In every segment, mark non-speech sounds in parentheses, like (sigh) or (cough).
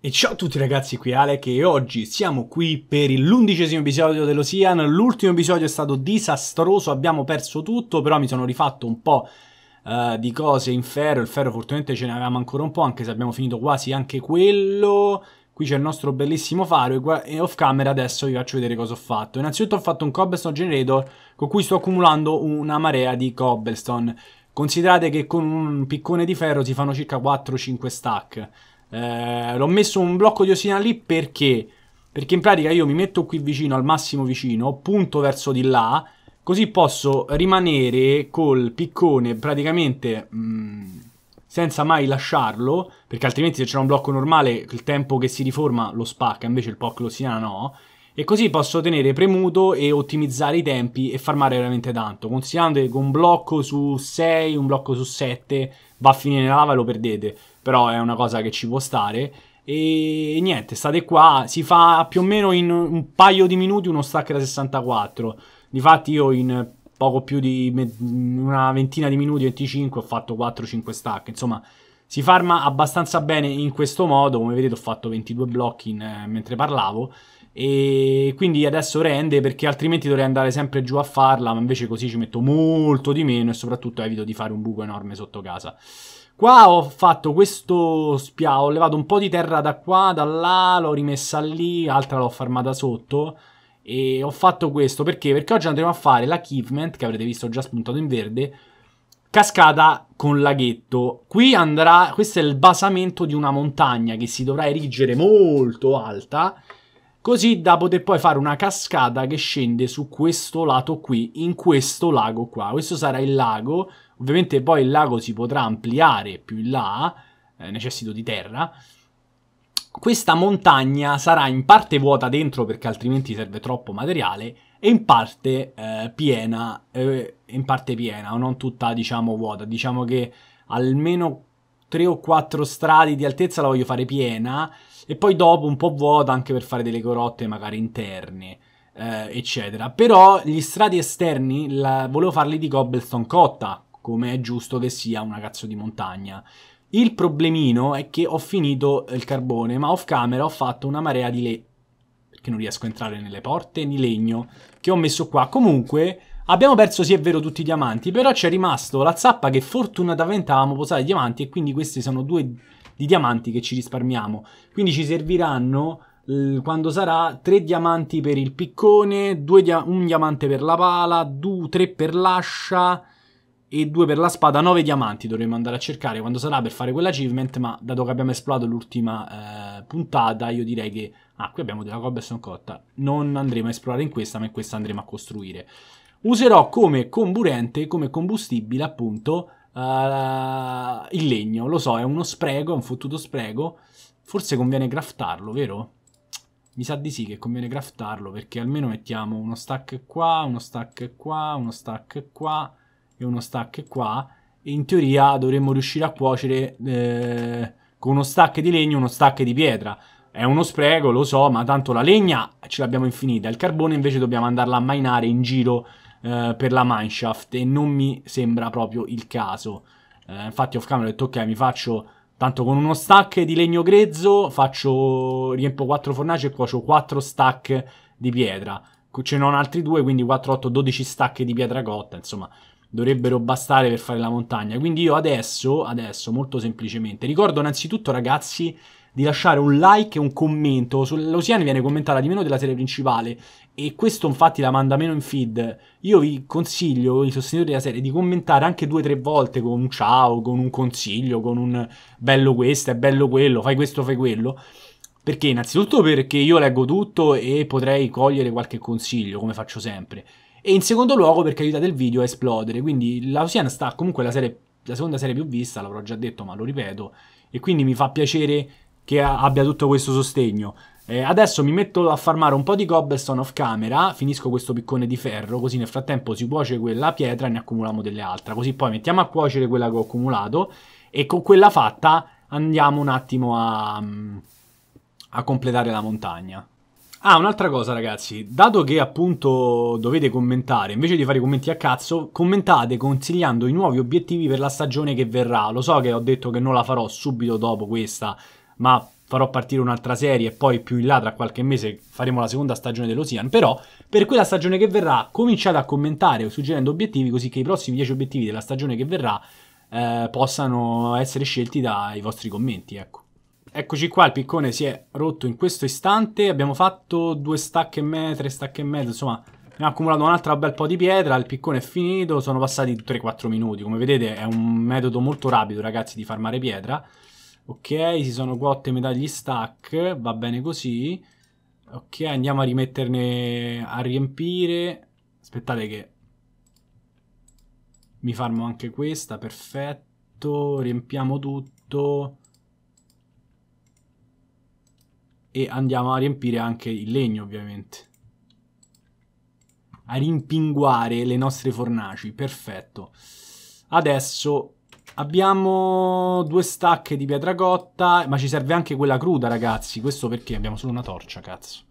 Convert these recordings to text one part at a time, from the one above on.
E ciao a tutti ragazzi, qui Ale che oggi siamo qui per l'undicesimo episodio dell'Ocean. L'ultimo episodio è stato disastroso, abbiamo perso tutto, però mi sono rifatto un po' uh, di cose in ferro. Il ferro fortunatamente ce ne avevamo ancora un po', anche se abbiamo finito quasi anche quello. Qui c'è il nostro bellissimo faro e off camera adesso vi faccio vedere cosa ho fatto. Innanzitutto ho fatto un cobblestone generator con cui sto accumulando una marea di cobblestone. Considerate che con un piccone di ferro si fanno circa 4-5 stack. Eh, l'ho messo un blocco di osina lì perché? Perché in pratica io mi metto qui vicino, al massimo vicino, punto verso di là, così posso rimanere col piccone praticamente mh, mm, senza mai lasciarlo, perché altrimenti se c'è un blocco normale il tempo che si riforma lo spacca, invece il POC l'osina no, e così posso tenere premuto e ottimizzare i tempi e farmare veramente tanto, considerando che un blocco su 6, un blocco su 7 va a finire nella lava e lo perdete però è una cosa che ci può stare. E niente, state qua, si fa più o meno in un paio di minuti uno stack da 64. Difatti io in poco più di una ventina di minuti, 25, ho fatto 4-5 stack. Insomma, si farma abbastanza bene in questo modo. Come vedete ho fatto 22 blocchi in, eh, mentre parlavo. E quindi adesso rende perché altrimenti dovrei andare sempre giù a farla, ma invece così ci metto molto di meno e soprattutto evito di fare un buco enorme sotto casa. Qua ho fatto questo spia, ho levato un po' di terra da qua, da là, l'ho rimessa lì, altra l'ho farmata sotto. E ho fatto questo perché? Perché oggi andremo a fare l'achievement, che avrete visto già spuntato in verde, cascata con laghetto. Qui andrà, questo è il basamento di una montagna che si dovrà erigere molto alta, così da poter poi fare una cascata che scende su questo lato qui, in questo lago qua. Questo sarà il lago Ovviamente poi il lago si potrà ampliare più in là, eh, necessito di terra. Questa montagna sarà in parte vuota dentro perché altrimenti serve troppo materiale e in parte eh, piena, eh, in parte piena, non tutta diciamo vuota. Diciamo che almeno 3 o 4 strati di altezza la voglio fare piena e poi dopo un po' vuota anche per fare delle corotte magari interne, eh, eccetera. Però gli strati esterni la, volevo farli di cobblestone cotta, come è giusto che sia una cazzo di montagna. Il problemino è che ho finito il carbone, ma off camera ho fatto una marea di legno, perché non riesco a entrare nelle porte, di legno, che ho messo qua. Comunque, abbiamo perso sì è vero tutti i diamanti, però c'è rimasto la zappa che fortunatamente avevamo posato i diamanti e quindi questi sono due di diamanti che ci risparmiamo. Quindi ci serviranno quando sarà 3 diamanti per il piccone, dia un diamante per la pala, 2, 3 per l'ascia, e due per la spada, nove diamanti dovremmo andare a cercare quando sarà per fare quell'achievement, ma dato che abbiamo esplorato l'ultima eh, puntata, io direi che... Ah, qui abbiamo della cobblestone cotta. Non andremo a esplorare in questa, ma in questa andremo a costruire. Userò come comburente, come combustibile, appunto, uh, il legno. Lo so, è uno spreco, è un fottuto spreco. Forse conviene craftarlo, vero? Mi sa di sì che conviene craftarlo, perché almeno mettiamo uno stack qua, uno stack qua, uno stack qua e uno stack qua. E in teoria dovremmo riuscire a cuocere eh, con uno stack di legno uno stack di pietra. È uno spreco, lo so, ma tanto la legna ce l'abbiamo infinita. Il carbone invece dobbiamo andarla a minare in giro eh, per la mineshaft e non mi sembra proprio il caso. Eh, infatti off camera ho detto ok, mi faccio tanto con uno stack di legno grezzo, faccio, riempo 4 fornaci e cuocio 4 stack di pietra. Ce ne ho altri due, quindi 4, 8, 12 stack di pietra cotta, insomma dovrebbero bastare per fare la montagna. Quindi io adesso, adesso molto semplicemente, ricordo innanzitutto ragazzi di lasciare un like e un commento. L'Ocean viene commentata di meno della serie principale e questo infatti la manda meno in feed. Io vi consiglio, i sostenitori della serie, di commentare anche due o tre volte con un ciao, con un consiglio, con un bello questo, è bello quello, fai questo, fai quello. Perché innanzitutto perché io leggo tutto e potrei cogliere qualche consiglio, come faccio sempre e in secondo luogo perché aiuta il video a esplodere. Quindi la Lausian sta comunque la, serie, la seconda serie più vista, l'avrò già detto ma lo ripeto, e quindi mi fa piacere che abbia tutto questo sostegno. Eh, adesso mi metto a farmare un po' di cobblestone off camera, finisco questo piccone di ferro, così nel frattempo si cuoce quella pietra e ne accumuliamo delle altre. Così poi mettiamo a cuocere quella che ho accumulato e con quella fatta andiamo un attimo a, mm, a completare la montagna. Ah, un'altra cosa ragazzi, dato che appunto dovete commentare, invece di fare i commenti a cazzo, commentate consigliando i nuovi obiettivi per la stagione che verrà. Lo so che ho detto che non la farò subito dopo questa, ma farò partire un'altra serie e poi più in là tra qualche mese faremo la seconda stagione dell'Ocean, però per quella stagione che verrà cominciate a commentare suggerendo obiettivi così che i prossimi 10 obiettivi della stagione che verrà eh, possano essere scelti dai vostri commenti, ecco. Eccoci qua, il piccone si è rotto in questo istante, abbiamo fatto due stacche e mezzo, tre stacche e mezzo, insomma abbiamo accumulato un altro bel po' di pietra, il piccone è finito, sono passati 3-4 minuti, come vedete è un metodo molto rapido ragazzi di farmare pietra. Ok, si sono cotte metà gli stack, va bene così. Ok, andiamo a rimetterne a riempire. Aspettate che mi farmo anche questa, perfetto, riempiamo tutto e andiamo a riempire anche il legno ovviamente a rimpinguare le nostre fornaci perfetto adesso abbiamo due stacche di pietra cotta ma ci serve anche quella cruda ragazzi questo perché abbiamo solo una torcia cazzo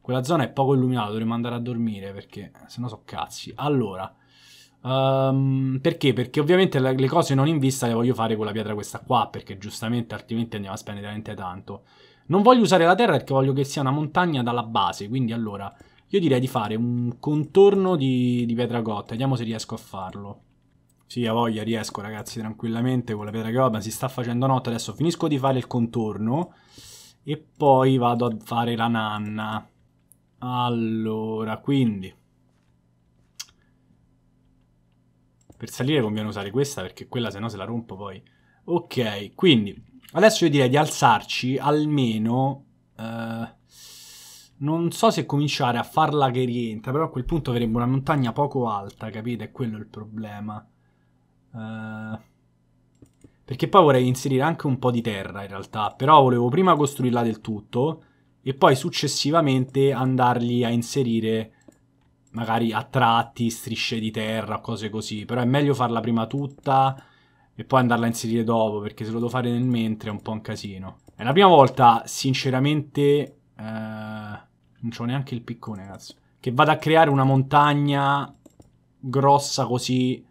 quella zona è poco illuminata dovremmo andare a dormire perché se no so cazzi allora Um, perché? Perché ovviamente le cose non in vista le voglio fare con la pietra questa qua, perché giustamente altrimenti andiamo a spendere veramente tanto. Non voglio usare la terra perché voglio che sia una montagna dalla base, quindi allora io direi di fare un contorno di, di pietra cotta, vediamo se riesco a farlo. Sì, a voglia, riesco ragazzi tranquillamente con la pietra cotta, si sta facendo notte, adesso finisco di fare il contorno e poi vado a fare la nanna. Allora, quindi... Per salire conviene usare questa perché quella se no se la rompo poi. Ok, quindi Adesso io direi di alzarci almeno... Eh, non so se cominciare a farla che rientra, però a quel punto avremmo una montagna poco alta, capite? Quello è il problema. Eh, perché poi vorrei inserire anche un po' di terra in realtà, però volevo prima costruirla del tutto e poi successivamente andarli a inserire magari a tratti, strisce di terra, cose così. Però è meglio farla prima tutta e poi andarla a inserire dopo, perché se lo devo fare nel mentre è un po' un casino. È la prima volta, sinceramente, eh, non c'ho neanche il piccone, cazzo, che vado a creare una montagna grossa così,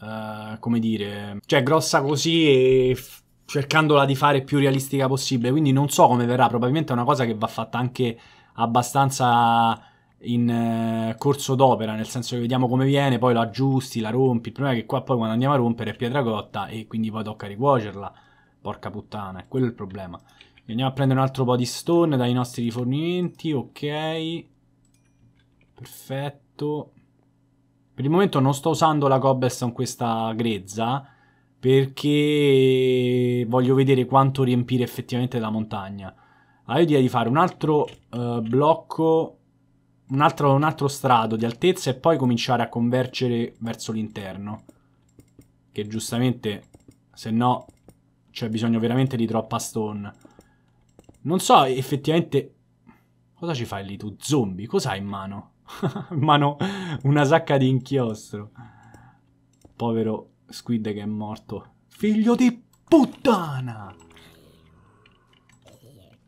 eh, come dire, cioè grossa così e cercandola di fare più realistica possibile, quindi non so come verrà, probabilmente è una cosa che va fatta anche abbastanza in eh, corso d'opera, nel senso che vediamo come viene, poi lo aggiusti, la rompi. Il problema è che qua poi quando andiamo a rompere è pietra cotta e quindi poi tocca ricuocerla. Porca puttana, è quello il problema. Andiamo a prendere un altro po' di stone dai nostri rifornimenti, ok. Perfetto. Per il momento non sto usando la cobblestone questa grezza perché voglio vedere quanto riempire effettivamente la montagna. Ho allora, l'idea di fare un altro uh, blocco un altro, un altro strato di altezza e poi cominciare a convergere verso l'interno. Che giustamente, se no, c'è bisogno veramente di troppa stone. Non so effettivamente... Cosa ci fai lì tu? Zombie? Cos'hai in mano? (laughs) in mano una sacca di inchiostro. Povero Squid che è morto. Figlio di puttana!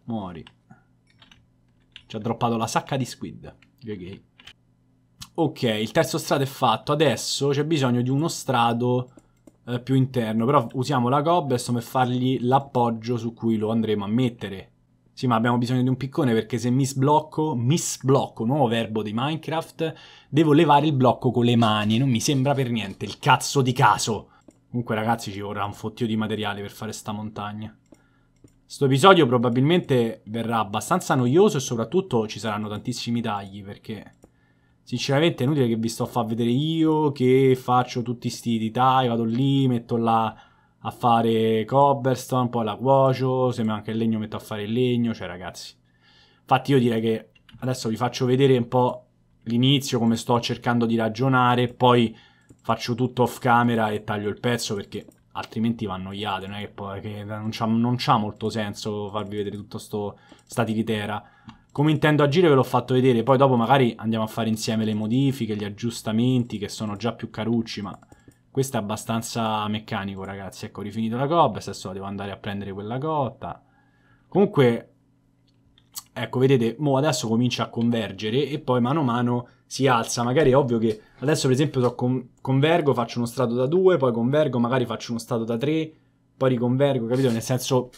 Muori. Ci ha droppato la sacca di Squid. Gay gay. Ok, il terzo strato è fatto. Adesso c'è bisogno di uno strato eh, più interno. Però usiamo la cobblestone per fargli l'appoggio su cui lo andremo a mettere. Sì, ma abbiamo bisogno di un piccone perché se mi sblocco, mi sblocco, nuovo verbo di Minecraft, devo levare il blocco con le mani. Non mi sembra per niente il cazzo di caso. Comunque ragazzi ci vorrà un fottio di materiale per fare sta montagna. Questo episodio probabilmente verrà abbastanza noioso e soprattutto ci saranno tantissimi tagli perché sinceramente è inutile che vi sto a far vedere io che faccio tutti sti dettagli, vado lì, metto là a fare cobblestone, poi la cuocio, se manca il legno metto a fare il legno, cioè ragazzi. Infatti io direi che adesso vi faccio vedere un po' l'inizio, come sto cercando di ragionare, poi faccio tutto off camera e taglio il pezzo perché altrimenti va annoiate, non è che, poi, che non, c'ha, non, c'ha, molto senso farvi vedere tutto sto, sta tiritera. Come intendo agire ve l'ho fatto vedere, poi dopo magari andiamo a fare insieme le modifiche, gli aggiustamenti che sono già più carucci, ma questo è abbastanza meccanico ragazzi. Ecco, rifinito la gobba, adesso devo andare a prendere quella cotta. Comunque Ecco, vedete, mo adesso comincia a convergere e poi mano a mano si alza. Magari è ovvio che adesso per esempio so con, convergo, faccio uno strato da 2, poi convergo, magari faccio uno strato da 3, poi riconvergo, capito? Nel senso,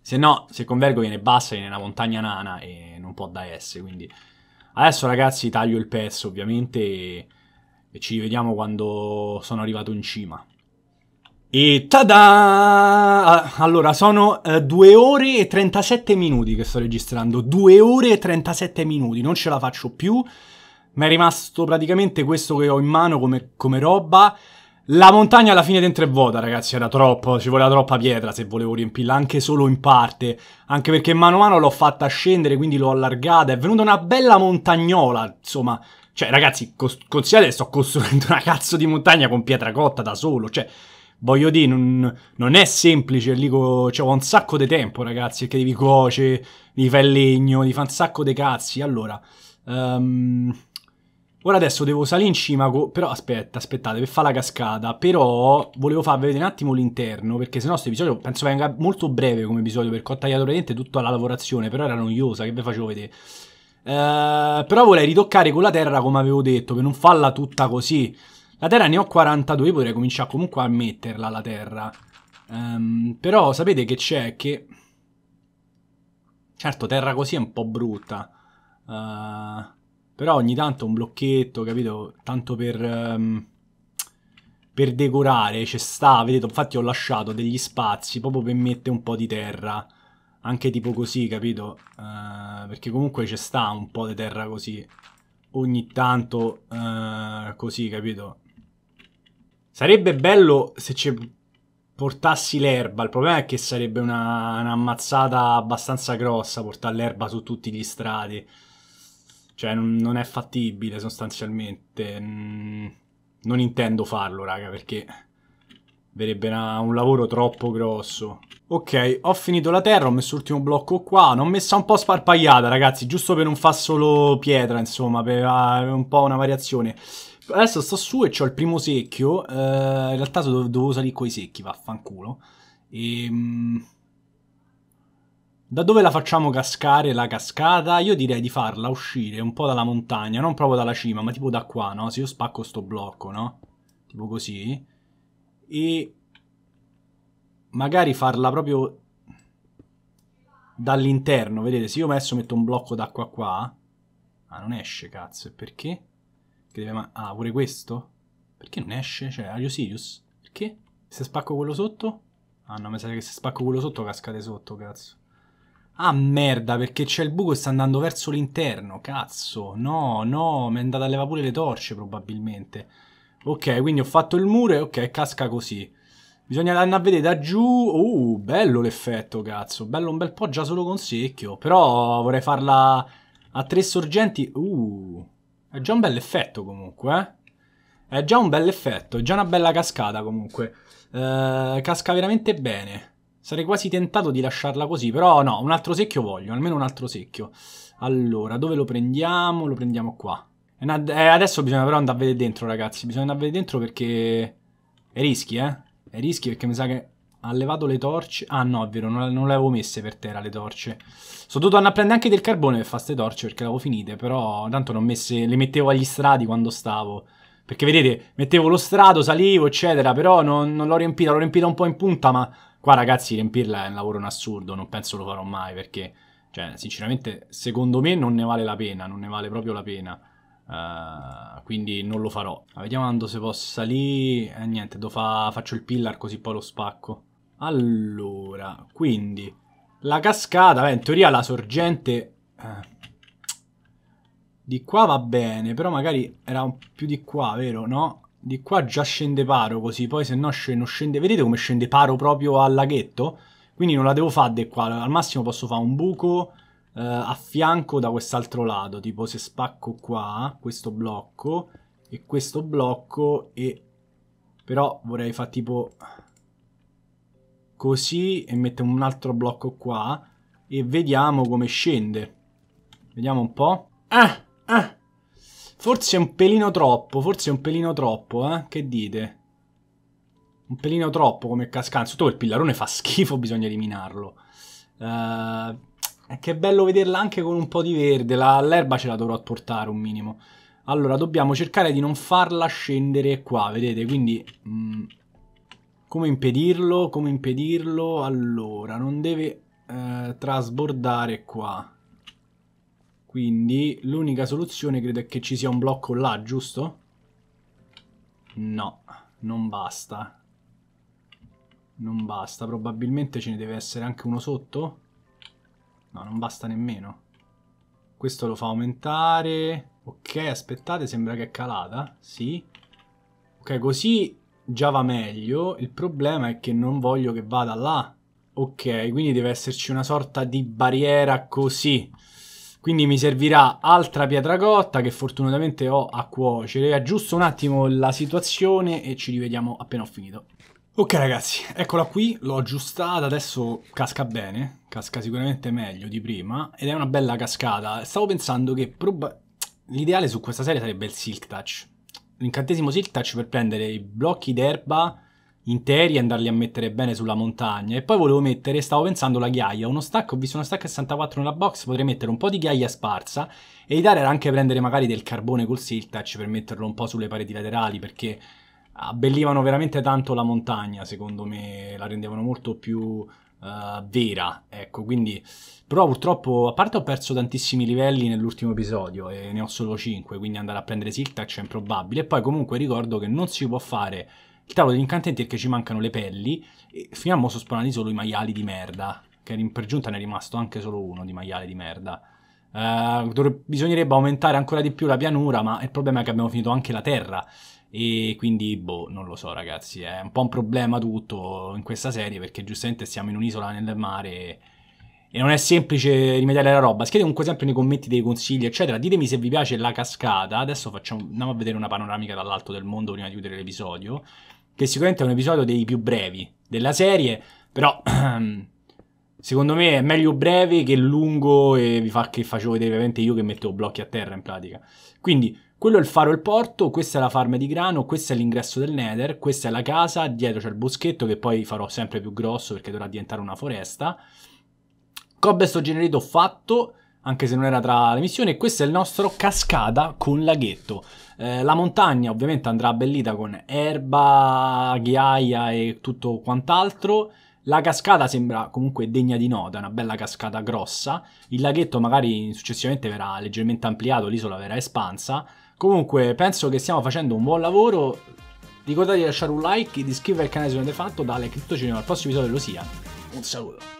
se no, se convergo viene bassa, viene una montagna nana e non può da S, quindi... Adesso ragazzi taglio il pezzo ovviamente e, e ci rivediamo quando sono arrivato in cima. E tada! Allora, sono eh, 2 ore e 37 minuti che sto registrando. 2 ore e 37 minuti, non ce la faccio più. Mi è rimasto praticamente questo che ho in mano come, come roba. La montagna alla fine dentro è vuota, ragazzi, era troppo, ci voleva troppa pietra se volevo riempirla, anche solo in parte. Anche perché mano a mano l'ho fatta scendere, quindi l'ho allargata, è venuta una bella montagnola, insomma. Cioè, ragazzi, considerate che sto costruendo (laughs) una cazzo di montagna con pietra cotta da solo, cioè voglio dire, non, non è semplice, lì co- cioè, ho un sacco di tempo, ragazzi, che devi cuocere, devi fare legno, devi fare un sacco di cazzi, allora... Um, ora adesso devo salire in cima, co- però aspetta, aspettate, per fare la cascata, però volevo farvi vedere un attimo l'interno, perché sennò questo episodio penso venga molto breve come episodio, perché ho tagliato praticamente tutta la lavorazione, però era noiosa, che vi facevo vedere... Uh, però vorrei ritoccare con la terra come avevo detto, per non farla tutta così. La terra ne ho 42, io potrei cominciare comunque a metterla la terra. Um, però sapete che c'è che... Certo, terra così è un po' brutta. Uh, però ogni tanto un blocchetto, capito? Tanto per... Um, per decorare ci sta, vedete, infatti ho lasciato degli spazi proprio per mettere un po' di terra. Anche tipo così, capito? Uh, perché comunque ci sta un po' di terra così ogni tanto uh, così, capito? Sarebbe bello se ci portassi l'erba. Il problema è che sarebbe una, un'ammazzata abbastanza grossa portare l'erba su tutti gli strati. Cioè, non, non è fattibile sostanzialmente. Mm, non intendo farlo, raga, perché verrebbe una, un lavoro troppo grosso. Ok, ho finito la terra, ho messo l'ultimo blocco qua. L'ho messa un po' sparpagliata, ragazzi, giusto per non far solo pietra, insomma, per uh, un po' una variazione. Adesso sto su e ho il primo secchio. Eh, in realtà dovevo, devo salire coi secchi, vaffanculo. Ehm... Da dove la facciamo cascare la cascata? Io direi di farla uscire un po' dalla montagna, non proprio dalla cima, ma tipo da qua, no? Se io spacco sto blocco, no? Tipo così. E magari farla proprio dall'interno, vedete? Se io adesso metto un blocco d'acqua qua... Ah, non esce, cazzo, perché? Che ma- ah, pure questo? Perché non esce? Cioè, Ario Sirius? Perché? Se spacco quello sotto? Ah no, mi sa che se spacco quello sotto cascate sotto, cazzo. Ah merda, perché c'è il buco e sta andando verso l'interno, cazzo. No, no, mi è andata a leva pure le torce probabilmente. Ok, quindi ho fatto il muro e ok, casca così. Bisogna andare a vedere da giù. Uh, bello l'effetto, cazzo. Bello un bel po' già solo con secchio. Però vorrei farla a tre sorgenti. Uh. È già un bel effetto comunque, eh? È già un bel effetto, è già una bella cascata comunque. Eh, casca veramente bene. Sarei quasi tentato di lasciarla così, però no, un altro secchio voglio, almeno un altro secchio. Allora, dove lo prendiamo? Lo prendiamo qua. Eh, adesso bisogna però andare a vedere dentro, ragazzi. Bisogna andare a vedere dentro perché... E rischi, eh? E rischi perché mi sa che ha levato le torce. Ah no, è vero, non, non le avevo messe per terra le torce. Sono dovuto andare a prendere anche del carbone per fare queste torce perché le avevo finite. Però tanto messe, le mettevo agli strati quando stavo. Perché vedete, mettevo lo strato, salivo, eccetera. Però non, non l'ho riempita, l'ho riempita un po' in punta. Ma qua ragazzi, riempirla è un lavoro un assurdo. Non penso lo farò mai perché... Cioè, sinceramente, secondo me non ne vale la pena, non ne vale proprio la pena. Uh, quindi non lo farò. Ma vediamo quando se posso salire. Eh, niente, fa... faccio il pillar così poi lo spacco. Allora, quindi la cascata, beh, in teoria la sorgente eh, di qua va bene, però magari era più di qua, vero? No? Di qua già scende paro così, poi se no scende, scende, vedete come scende paro proprio al laghetto? Quindi non la devo fare di qua, al massimo posso fare un buco eh, a fianco da quest'altro lato, tipo se spacco qua, questo blocco, e questo blocco, e però vorrei fare tipo così e mettiamo un altro blocco qua e vediamo come scende. Vediamo un po'. Eh, eh. Forse è un pelino troppo, forse è un pelino troppo, eh? Che dite? Un pelino troppo come cascante. Tutto quel pillarone fa schifo, bisogna eliminarlo. Uh, che bello vederla anche con un po' di verde. L'erba ce la dovrò portare un minimo. Allora, dobbiamo cercare di non farla scendere qua, vedete? Quindi mh, mm, come impedirlo? Come impedirlo? Allora, non deve eh, trasbordare qua. Quindi l'unica soluzione credo è che ci sia un blocco là, giusto? No, non basta. Non basta, probabilmente ce ne deve essere anche uno sotto. No, non basta nemmeno. Questo lo fa aumentare. Ok, aspettate, sembra che è calata. Sì. Ok, così già va meglio, il problema è che non voglio che vada là. Ok, quindi deve esserci una sorta di barriera così. Quindi mi servirà altra pietra cotta che fortunatamente ho a cuocere. Aggiusto un attimo la situazione e ci rivediamo appena ho finito. Ok ragazzi, eccola qui, l'ho aggiustata, adesso casca bene, casca sicuramente meglio di prima ed è una bella cascata. Stavo pensando che l'ideale su questa serie sarebbe il silk touch, l'incantesimo Silk Touch per prendere i blocchi d'erba interi e andarli a mettere bene sulla montagna. E poi volevo mettere, stavo pensando, la ghiaia. Uno stack, ho visto uno stack a 64 nella box, potrei mettere un po' di ghiaia sparsa e l'idea era anche prendere magari del carbone col Silk Touch per metterlo un po' sulle pareti laterali perché abbellivano veramente tanto la montagna, secondo me, la rendevano molto più uh, vera, ecco, quindi però purtroppo a parte ho perso tantissimi livelli nell'ultimo episodio e ne ho solo 5, quindi andare a prendere Siltax è improbabile e poi comunque ricordo che non si può fare il tavolo degli incantanti perché ci mancano le pelli e finiamo a solo i maiali di merda, che per giunta ne è rimasto anche solo uno di maiale di merda. Uh, bisognerebbe aumentare ancora di più la pianura, ma il problema è che abbiamo finito anche la terra. E quindi, boh, non lo so ragazzi, è un po' un problema tutto in questa serie perché giustamente siamo in un'isola nel mare e non è semplice rimediare la roba. Scrivete comunque sempre nei commenti dei consigli, eccetera. Ditemi se vi piace la cascata. Adesso facciamo, andiamo a vedere una panoramica dall'alto del mondo prima di chiudere l'episodio. Che sicuramente è un episodio dei più brevi della serie, però (clears throat) secondo me è meglio breve che lungo e vi fa che faccio vedere veramente io che mettevo blocchi a terra in pratica. Quindi quello è il faro e il porto, questa è la farm di grano, questo è l'ingresso del Nether, questa è la casa, dietro c'è il boschetto che poi farò sempre più grosso perché dovrà diventare una foresta. Cobblestone Generator ho fatto, anche se non era tra le missioni, e questo è il nostro cascata con laghetto. Eh, la montagna ovviamente andrà abbellita con erba, ghiaia e tutto quant'altro. La cascata sembra comunque degna di nota, una bella cascata grossa. Il laghetto magari successivamente verrà leggermente ampliato, l'isola verrà espansa. Comunque penso che stiamo facendo un buon lavoro. Ricordate di lasciare un like, e di iscrivervi al canale se non l'avete fatto. Da Ale Criptocinema al prossimo episodio dello SIA. Un saluto.